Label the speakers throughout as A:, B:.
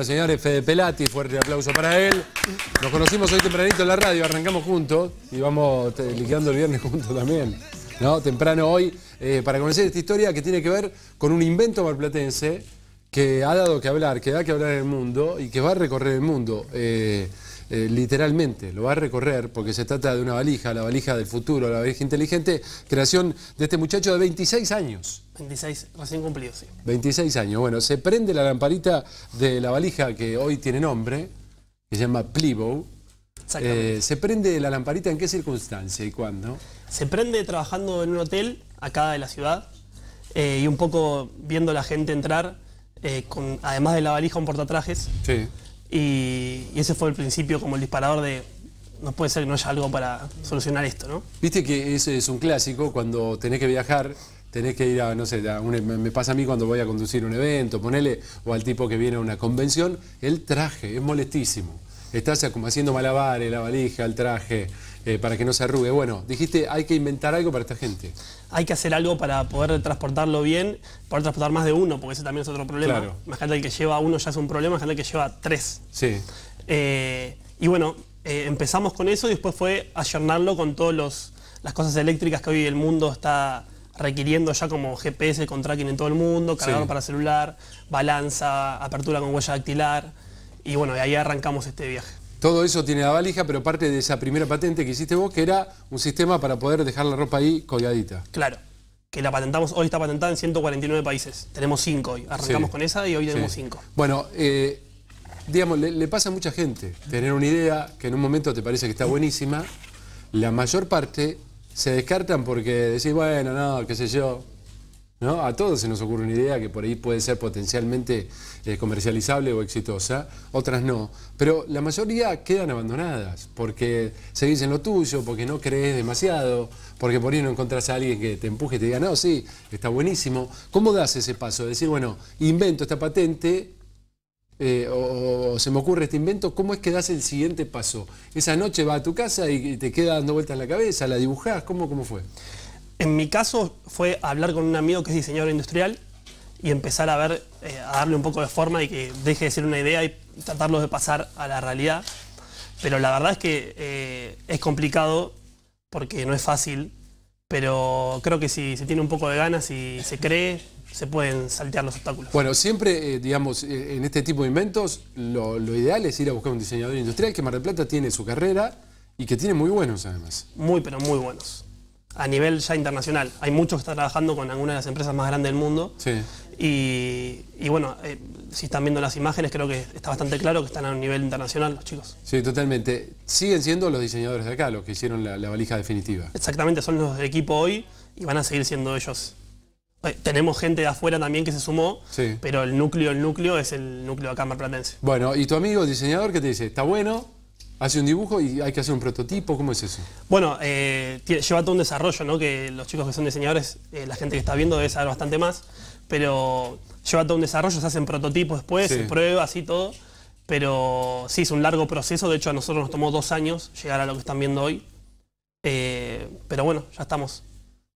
A: a señores, Fede Pelati, fuerte aplauso para él. Nos conocimos hoy tempranito en la radio, arrancamos juntos y vamos liquidando el viernes juntos también. ¿no? Temprano hoy, eh, para conocer esta historia que tiene que ver con un invento malplatense que ha dado que hablar, que da que hablar en el mundo y que va a recorrer el mundo. Eh, eh, literalmente, lo va a recorrer porque se trata de una valija, la valija del futuro, la valija inteligente, creación de este muchacho de 26 años.
B: 26, recién cumplido, sí.
A: 26 años, bueno, se prende la lamparita de la valija que hoy tiene nombre, que se llama Plibo. Eh, ¿Se prende la
B: lamparita en qué circunstancia y cuándo? Se prende trabajando en un hotel acá de la ciudad eh, y un poco viendo la gente entrar, con, además de la valija, un portatrajes. Sí. Y, ese fue el principio como el disparador de, no puede ser que no haya algo para solucionar esto, ¿no?
A: Viste que ese es un clásico cuando tenés que viajar, tenés que ir a, no sé, e, me pasa a mí cuando voy a conducir un evento, ponele, o al tipo que viene a una convención, el traje es molestísimo. Estás como haciendo malabares, la valija, el traje, eh, para que no se arrugue. Bueno, dijiste, hay que inventar algo para esta gente.
B: Hay que hacer algo para poder transportarlo bien, Para transportar más de uno, porque ese también es otro problema. más Imagínate el que lleva uno ya es un problema, más el que lleva tres. Sí. Eh, y bueno, eh, empezamos con eso y después fue allernarlo con todas las cosas eléctricas que hoy el mundo está requiriendo ya como GPS con tracking en todo el mundo, cargador para celular, balanza, apertura con huella dactilar. Y bueno, de ahí arrancamos este viaje.
A: Todo eso tiene la valija, pero parte de esa primera patente que hiciste vos, que era un sistema para poder dejar la ropa ahí colgadita.
B: Claro, que la patentamos, hoy está patentada en 149 países. Tenemos 5 hoy, arrancamos con esa y hoy tenemos cinco
A: Bueno, eh, digamos, le, le, pasa a mucha gente tener una idea que en un momento te parece que está buenísima, la mayor parte se descartan porque decís, bueno, no, qué sé yo, a todos se nos ocurre una idea que por ahí puede ser potencialmente eh, comercializable o exitosa, otras no, pero la mayoría quedan abandonadas porque se dicen lo tuyo, porque no crees demasiado, porque por ahí no encontrás a alguien que te empuje y te diga, no, sí, está buenísimo. ¿Cómo das ese paso? Decir, bueno, invento esta patente, eh, o, se me ocurre este invento, ¿cómo es que das el siguiente paso? Esa noche va a tu casa y, te
B: queda dando vueltas en la cabeza, la dibujás, ¿cómo, cómo fue? En mi caso fue hablar con un amigo que es diseñador industrial y empezar a ver, eh, a darle un poco de forma y que deje de ser una idea y tratarlo de pasar a la realidad. Pero la verdad es que eh, es complicado porque no es fácil, pero creo que si se tiene un poco de ganas y se cree, se pueden saltear los obstáculos.
A: Bueno, siempre, eh, digamos, en este tipo de inventos, lo, ideal es ir a buscar un diseñador industrial que Mar del Plata tiene su carrera y que tiene muy buenos además.
B: Muy, pero muy buenos a nivel ya internacional. Hay muchos que están trabajando con alguna de las empresas más grandes del mundo. Sí. Y, bueno, eh, si están viendo las imágenes, creo que está bastante claro que están a un nivel internacional los chicos.
A: Sí, totalmente. Siguen siendo los diseñadores de acá los que hicieron la, valija definitiva.
B: Exactamente, son los de equipo hoy y van a seguir siendo ellos. Eh, tenemos gente de afuera también que se sumó, pero el núcleo, el núcleo es el núcleo acá marplatense.
A: Bueno, ¿y tu amigo diseñador qué te dice? ¿Está bueno? Hace un dibujo y hay que hacer un prototipo, ¿cómo es
B: eso? Bueno, eh, lleva todo un desarrollo, ¿no? Que los chicos que son diseñadores, eh, la gente que está viendo debe saber bastante más, pero lleva todo un desarrollo, se hacen prototipos después, pruebas se todo. Pero sí, es un largo proceso, de hecho a nosotros nos tomó dos años llegar a lo que están viendo hoy. Eh, pero bueno, ya estamos.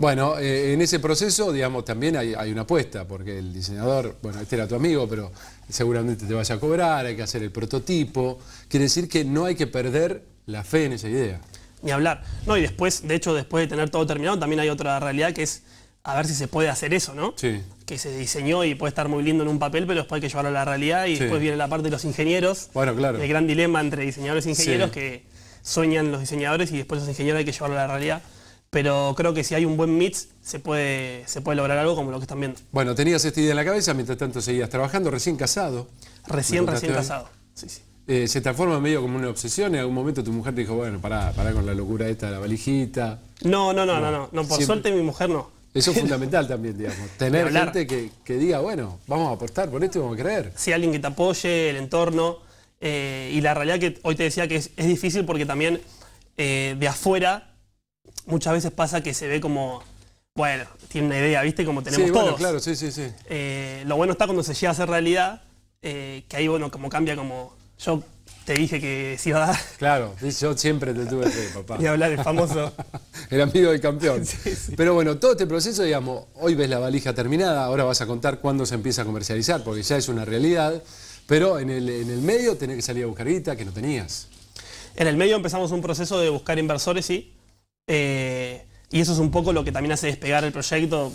A: Bueno, eh, en ese proceso, digamos, también hay, una apuesta, porque el diseñador, bueno, este era tu amigo, pero seguramente te vaya a cobrar, hay que hacer el prototipo. Quiere decir que no hay que perder la fe en esa idea.
B: Ni hablar. No, y después, de hecho, después de tener todo terminado, también hay otra realidad que es a ver si se puede hacer eso, ¿no? Sí. Que se diseñó y puede estar muy lindo en un papel, pero después hay que llevarlo a la realidad y después viene la parte de los ingenieros. Bueno, claro. El gran dilema entre diseñadores e ingenieros que sueñan los diseñadores y después los ingenieros hay que llevarlo a la realidad pero creo que si hay un buen mix se puede, se puede lograr algo como lo que están viendo.
A: Bueno, tenías esta idea en la cabeza, mientras tanto seguías trabajando, recién casado. Recién, recién casado, sí, sí. Eh, se transforma en medio como una obsesión. y En algún momento tu mujer te dijo, bueno, pará, pará con la locura esta de la valijita. No, no, no, no, no, por suerte mi mujer no. Eso es fundamental también, digamos. Tener gente
B: que, que, diga, bueno, vamos a apostar por esto y vamos a creer. Sí, alguien que te apoye, el entorno. Eh, y la realidad que hoy te decía que es, difícil porque también eh, de afuera muchas veces pasa que se ve como, bueno, tiene una idea, ¿viste? Como tenemos sí, todos. Bueno, claro, sí, sí, sí. Eh, lo bueno está cuando se llega a hacer realidad, eh, que ahí, bueno, como cambia como... Yo te dije que sí iba a dar.
A: Claro, yo siempre te tuve fe,
B: papá. Y hablar el famoso.
A: el amigo del campeón.
B: Pero bueno, todo este proceso, digamos, hoy ves la
A: valija terminada, ahora vas a contar cuándo se empieza a comercializar, porque ya es una realidad. Pero en el,
B: en el medio tenés que salir a buscar guita que no tenías. En el medio empezamos un proceso de buscar inversores, sí. Eh, y eso es un poco lo que también hace despegar el proyecto,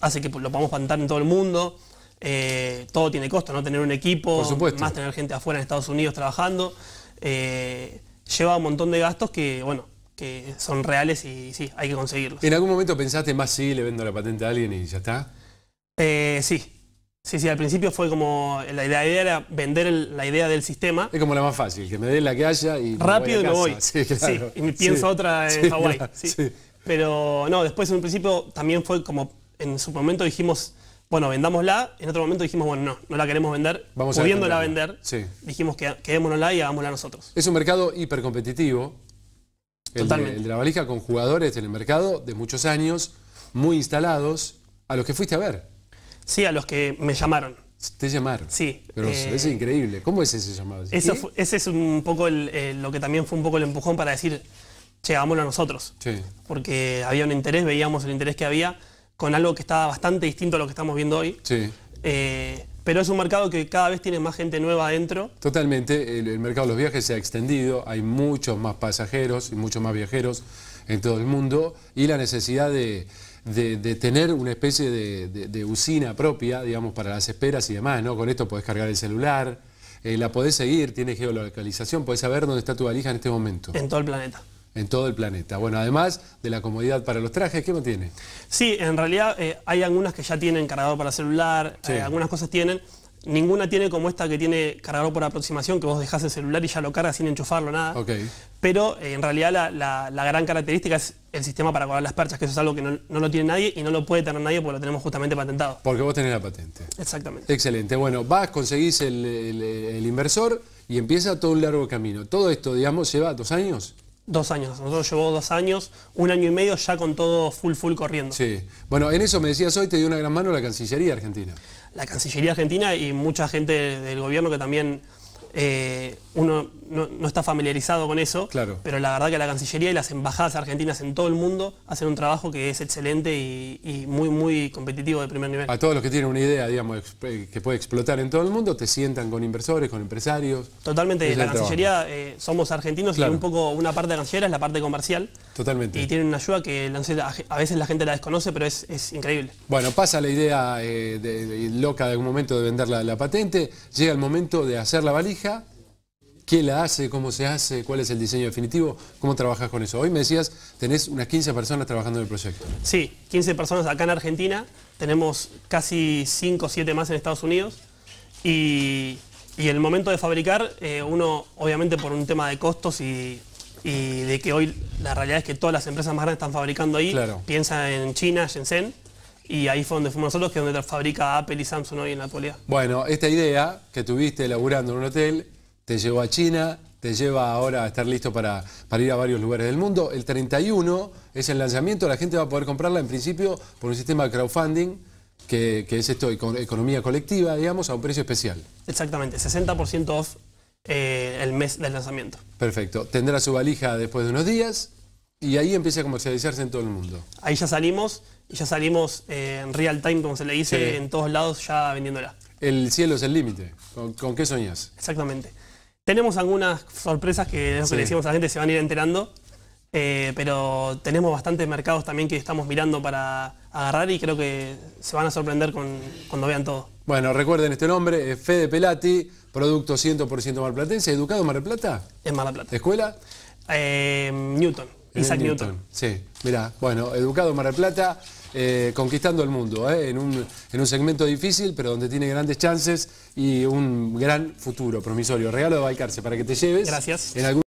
B: hace que lo podamos plantar en todo el mundo. Eh, todo tiene costo, ¿no? Tener un equipo, más tener gente afuera en Estados Unidos trabajando, eh, lleva un montón de gastos que, bueno, que son reales y sí, hay que conseguirlos. ¿En algún momento pensaste más sí, le vendo la patente a alguien y ya está? Eh, sí, Sí, sí, al principio fue como, la, idea era vender la idea del sistema. Es como la más fácil, que me den la que haya y... Rápido me a casa. y me voy. Sí, sí y pienso otra en Pero no, después en un principio también fue como, en su momento dijimos, bueno, vendámosla, en otro momento dijimos, bueno, no, no la queremos vender, Vamos pudiéndola a vender, dijimos que la y hagámosla nosotros. Es un mercado hipercompetitivo,
A: Totalmente. el de la valija con jugadores en el mercado de muchos años, muy instalados,
B: a los que fuiste a ver. Sí, a los que me llamaron. Te llamaron. Sí. Pero eh, es
A: increíble. ¿Cómo es ese llamado?
B: Eso ese es un poco lo que también fue un poco el empujón para decir, che, a nosotros. Sí. Porque había un interés, veíamos el interés que había con algo que estaba bastante distinto a lo que estamos viendo hoy. Sí. Eh, pero es un mercado que cada vez tiene más gente nueva adentro.
A: Totalmente, el, mercado de los viajes se ha extendido, hay muchos más pasajeros y muchos más viajeros en todo el mundo y la necesidad de, de, tener una especie de, usina propia, digamos, para las esperas y demás, ¿no? Con esto podés cargar el celular, eh, la podés seguir, tiene geolocalización, podés saber dónde está tu valija en este momento. En todo el planeta en
B: todo el planeta. Bueno, además de la comodidad para los trajes, ¿qué no tiene? Sí, en realidad eh, hay algunas que ya tienen cargado para celular, eh, algunas cosas tienen. Ninguna tiene como esta que tiene cargador por aproximación, que vos dejás el celular y ya lo cargas sin enchufarlo, nada. Pero eh, en realidad la, gran característica es el sistema para guardar las perchas, que eso es algo que no, lo tiene nadie y no lo puede tener nadie porque lo tenemos justamente patentado.
A: Porque vos tenés la patente. Exactamente. Excelente. Bueno, vas, conseguís el, inversor y empieza todo un largo camino. Todo esto, digamos, lleva dos años. Dos
B: años, nosotros llevó dos años, un año y medio ya con todo full full corriendo. Sí, bueno, en eso me decías hoy, te dio una gran mano la Cancillería Argentina la Cancillería Argentina y mucha gente del gobierno que también eh, uno no, está familiarizado con eso, claro. pero la verdad que la Cancillería y las embajadas argentinas en todo el mundo hacen un trabajo que es excelente y, muy, muy competitivo de primer nivel. A todos los que tienen
A: una idea, digamos, eh, que puede explotar en todo el mundo, te sientan con inversores, con empresarios.
B: Totalmente, la Cancillería eh, somos argentinos y un poco una parte de la Cancillería es la parte comercial. Totalmente. Y tienen una ayuda que a veces la gente la desconoce, pero es, increíble. Bueno,
A: pasa la idea eh, loca de algún momento de vender la patente, llega el momento de hacer la valija, qué la hace, cómo se hace, cuál es el diseño definitivo, cómo trabajas con
B: eso. Hoy me decías, tenés unas 15
A: personas trabajando en el proyecto. Sí,
B: 15 personas acá en Argentina, tenemos casi 5 o 7 más en Estados Unidos y, el momento de fabricar, eh, uno obviamente por un tema de costos y, de que hoy la realidad es que todas las empresas más grandes están fabricando ahí, claro. piensa en China, Shenzhen. Y ahí fue donde fuimos nosotros, que es donde fabrica Apple y Samsung hoy en la actualidad.
A: Bueno, esta idea que tuviste elaborando en un hotel, te llevó a China, te lleva ahora a estar listo para, ir a varios lugares del mundo. El 31 es el lanzamiento, la gente va a poder comprarla en principio por un sistema de crowdfunding. Que, es esto, economía colectiva, digamos, a un precio especial.
B: Exactamente, 60% off eh, el mes del lanzamiento.
A: Perfecto. Tendrá su valija después de unos días y ahí empieza
B: a comercializarse en todo el mundo. Ahí ya salimos, y ya salimos eh, en real time, como se le dice, en todos lados ya vendiéndola. El cielo es el límite. ¿Con, qué soñas? Exactamente. Tenemos algunas sorpresas que, lo que decimos a la gente, se van a ir enterando. Eh, pero tenemos bastantes mercados también que estamos mirando para agarrar y creo que se van a sorprender cuando vean todo.
A: Bueno, recuerden este nombre, Fede Pelati, producto 100% marplatense, educado en Mar Plata. En Mar Plata. ¿Escuela? Eh, Newton, Isaac Newton. Sí, mira, bueno, educado en Mar Plata. Eh, conquistando el mundo, eh, en, un, en, un, segmento difícil, pero donde tiene grandes chances y un gran futuro promisorio. Regalo de Valcarce para que te lleves. Gracias. En algún